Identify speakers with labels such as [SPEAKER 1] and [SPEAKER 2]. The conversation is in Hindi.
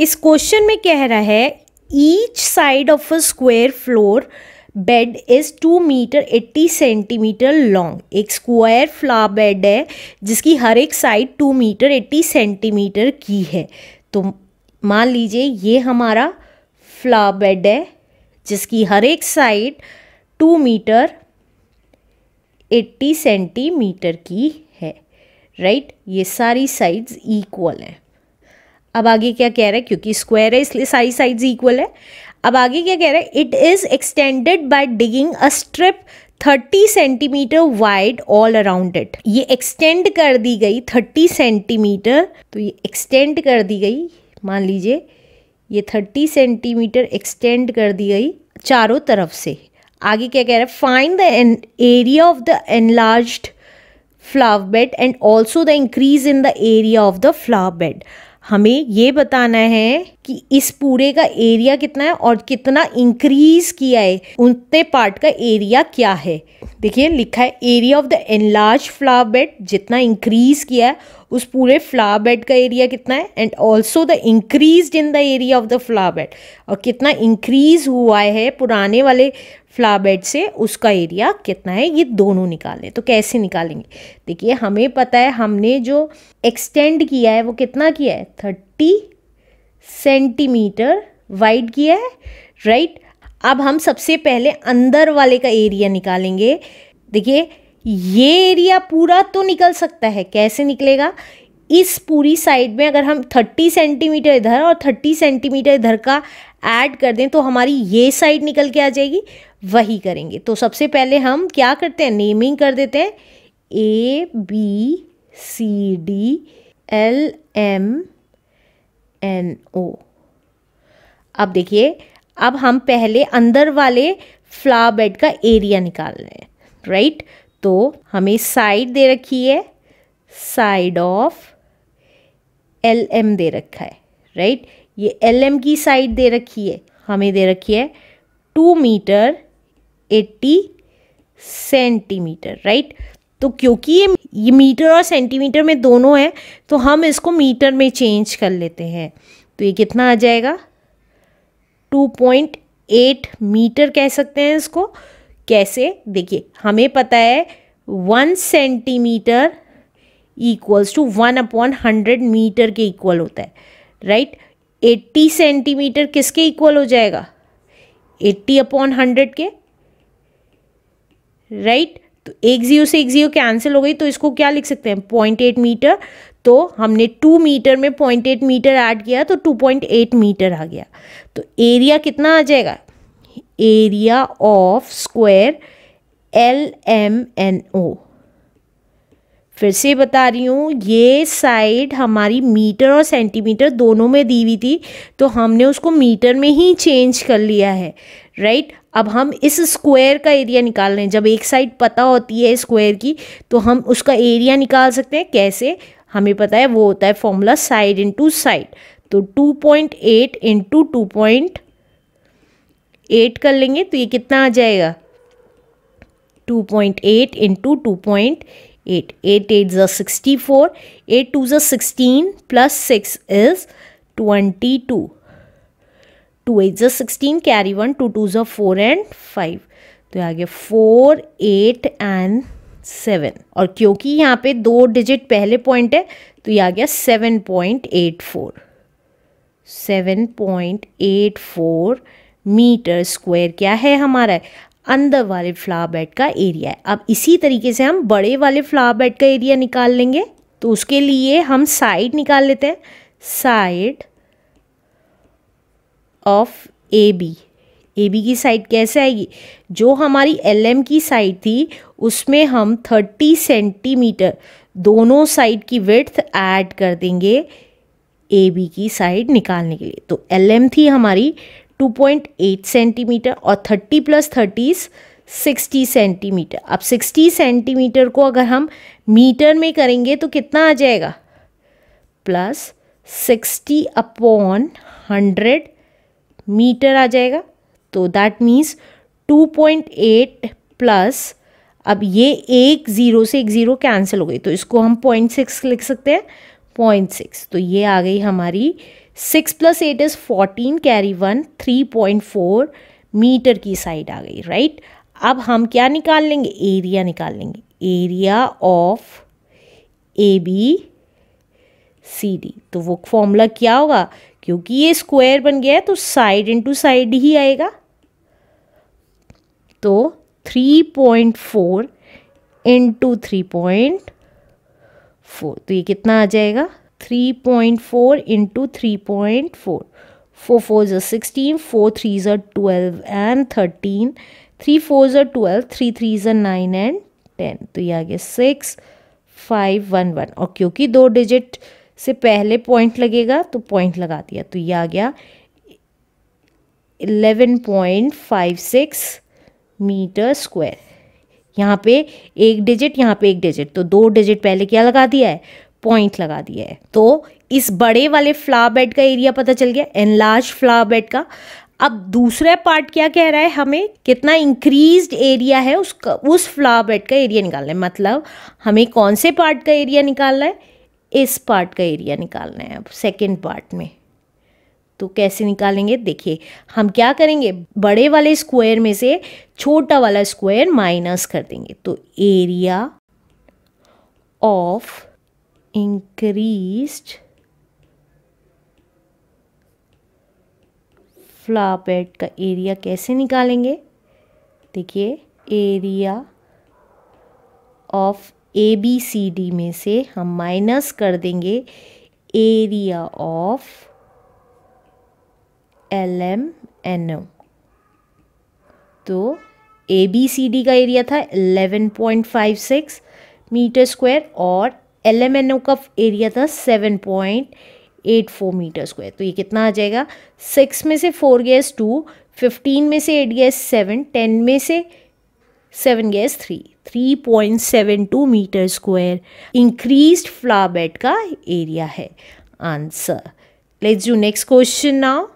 [SPEAKER 1] इस क्वेश्चन में कह रहा है each side of a square flower bed is two metre eighty centimetre long एक स्क्वायर फ्लावर बेड है जिसकी हर एक side two metre eighty centimetre की है तो मान लीजिए ये हमारा फ्लावर बेड है जिसकी हर एक side two metre eighty centimetre की है राइट ये सारी साइड्स इक्वल हैं अब आगे क्या कह रहा है क्योंकि स्क्वायर है इसलिए सारी साइड्स इक्वल है अब आगे क्या कह रहा है it is extended by digging a strip 30 centimetre wide all around it ये एक्सटेंड कर दी गई 30 सेंटीमीटर तो ये एक्सटेंड कर दी गई मान लीजिए ये 30 सेंटीमीटर एक्सटेंड कर दी गई चारों तरफ से आगे क्या कह रहा है find the area of the enlarged flower bed and also the increase in the area of the flower bed हमें ये बताना है कि इस पूरे का एरिया कितना है और कितना इंक्रीज किया है उतने पार्ट का एरिया क्या है देखिए लिखा है area of the enlarge flower bed जितना इंक्रीज किया है उस पूरे फ्लावर बेड का एरिया कितना है and also the increase in the area of the flower bed और कितना इंक्रीज हुआ है पुराने वाले फ्लावर बेड से उसका एरिया कितना है ये दोनों निकालें तो कैसे निकालेंगे देखिए हमें पता है हमने जो एक्सटेंड किया है वो कितना किया है थर्टी सेंटीमीटर वाइड किया है राइट अब हम सबसे पहले अंदर वाले का एरिया निकालेंगे देखिए ये एरिया पूरा तो निकल सकता है कैसे निकलेगा इस पूरी साइड में अगर हम 30 सेंटीमीटर इधर और 30 सेंटीमीटर इधर का ऐड कर दें तो हमारी ये साइड निकल के आ जाएगी वही करेंगे तो सबसे पहले हम क्या करते हैं नेमिंग कर देते हैं A B C D L M N O अब देखिए अब हम पहले अंदर वाले फ्लावर बेड का एरिया निकाल रहे हैं राइट तो हमें साइड दे रखी है साइड ऑफ एल एम दे रखा है राइट ये एल एम की साइड दे रखी है हमें दे रखी है two metre eighty centimetre right तो क्योंकि ये ये मीटर और सेंटीमीटर में दोनों हैं तो हम इसको मीटर में चेंज कर लेते हैं तो ये कितना आ जाएगा टू पॉइंट एट मीटर कह सकते हैं इसको कैसे देखिए हमें पता है one centimetre equals to one upon hundred metre के इक्वल होता है राइट right? 80 सेंटीमीटर किसके इक्वल हो जाएगा 80 अपॉन हंड्रेड के राइट right? तो एक जीरो से एक जीरो कैंसिल हो गई तो इसको क्या लिख सकते हैं पॉइंट एट मीटर तो हमने टू मीटर में पॉइंट एट मीटर ऐड किया तो टू पॉइंट एट मीटर आ गया तो एरिया कितना आ जाएगा area of square L M N O फिर से बता रही हूँ ये साइड हमारी मीटर और सेंटीमीटर दोनों में दी हुई थी तो हमने उसको मीटर में ही चेंज कर लिया है राइट अब हम इस स्क्वायर का एरिया निकाल रहे हैं जब एक साइड पता होती है स्क्वायर की तो हम उसका एरिया निकाल सकते हैं कैसे हमें पता है वो होता है फॉर्मूला साइड इंटू साइड तो 2.8 point eight into two point eight कर लेंगे तो ये कितना आ जाएगा 2.8 point eight into two point eight 8 8 is 64. 8 2 is 16 plus 6 is 22. Two 8 is 16 carry 1 2 2 is 4 and 5. तो आ गया फोर एट एंड सेवन और क्योंकि यहाँ पे दो डिजिट पहले पॉइंट है तो ये आ गया seven point eight four seven point eight four metre square क्या है हमारा अंदर वाले फ्लावर बेड का एरिया है अब इसी तरीके से हम बड़े वाले फ्लावर बेड का एरिया निकाल लेंगे तो उसके लिए हम साइड निकाल लेते हैं side of A B A B की साइड कैसे आएगी जो हमारी एल एम की साइड थी उसमें हम थर्टी सेंटीमीटर दोनों साइड की विड्थ ऐड कर देंगे ए बी की साइड निकालने के लिए तो एल एम थी हमारी 2.8 सेंटीमीटर और 30 प्लस 30 इज 60 सेंटीमीटर अब 60 सेंटीमीटर को अगर हम मीटर में करेंगे तो कितना आ जाएगा प्लस 60 अपॉन 100 मीटर आ जाएगा तो दैट मीन्स 2.8 प्लस अब ये एक ज़ीरो से एक ज़ीरो कैंसिल हो गई तो इसको हम पॉइंट सिक्स लिख सकते हैं पॉइंट सिक्स तो ये आ गई हमारी six plus eight is fourteen carry one three point four metre की साइड आ गई राइट अब हम क्या निकाल लेंगे एरिया निकाल लेंगे area of A B C D तो वो फॉर्मूला क्या होगा क्योंकि ये स्क्वायर बन गया है तो साइड इनटू साइड ही आएगा तो three point four into three point four तो ये कितना आ जाएगा three point four into three point four four four ज़र सिक्सटीन फोर थ्री ज़र twelve and thirteen three four ज़र ट्वेल्व थ्री थ्री ज़र नाइन एंड टेन तो ये आ गया सिक्स फाइव वन वन और क्योंकि दो डिजिट से पहले पॉइंट लगेगा तो पॉइंट लगा दिया तो ये आ गया eleven point five six metre square यहाँ पे एक डिजिट यहाँ पे एक डिजिट तो दो डिजिट पहले क्या लगा दिया है पॉइंट लगा दिया है तो इस बड़े वाले फ्लावर बेड का एरिया पता चल गया एनलार्ज फ्लावर बेड का अब दूसरा पार्ट क्या कह रहा है हमें कितना इंक्रीज एरिया है उसका उस फ्लावर बेड का एरिया निकालना है मतलब हमें कौन से पार्ट का एरिया निकालना है इस पार्ट का एरिया निकालना है अब सेकेंड पार्ट में तो कैसे निकालेंगे देखिए हम क्या करेंगे बड़े वाले स्क्वायर में से छोटा वाला स्क्वायर माइनस कर देंगे तो area of increased flower bed का एरिया कैसे निकालेंगे देखिए area of A B C D में से हम माइनस कर देंगे area of L M N O तो ए बी सी डी का एरिया था 11.56 मीटर स्क्वायर और एल एम एन ओ का एरिया था seven point eight four metre square तो ये कितना आ जाएगा सिक्स में से फोर गैस टू फिफ्टीन में से एट गैस सेवन टेन में से seven gas three three point seven two metre square increase flower bed का एरिया है answer let's do next question now